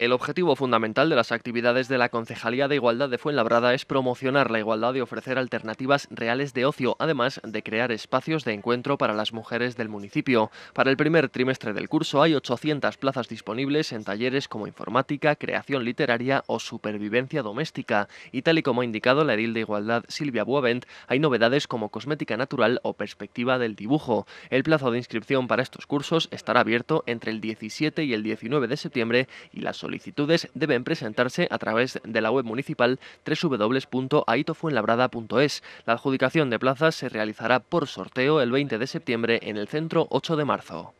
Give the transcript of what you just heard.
El objetivo fundamental de las actividades de la Concejalía de Igualdad de Fuenlabrada es promocionar la igualdad y ofrecer alternativas reales de ocio, además de crear espacios de encuentro para las mujeres del municipio. Para el primer trimestre del curso hay 800 plazas disponibles en talleres como informática, creación literaria o supervivencia doméstica. Y tal y como ha indicado la edil de Igualdad Silvia Buavent, hay novedades como cosmética natural o perspectiva del dibujo. El plazo de inscripción para estos cursos estará abierto entre el 17 y el 19 de septiembre y las solicitudes deben presentarse a través de la web municipal www.aitofuenlabrada.es. La adjudicación de plazas se realizará por sorteo el 20 de septiembre en el centro 8 de marzo.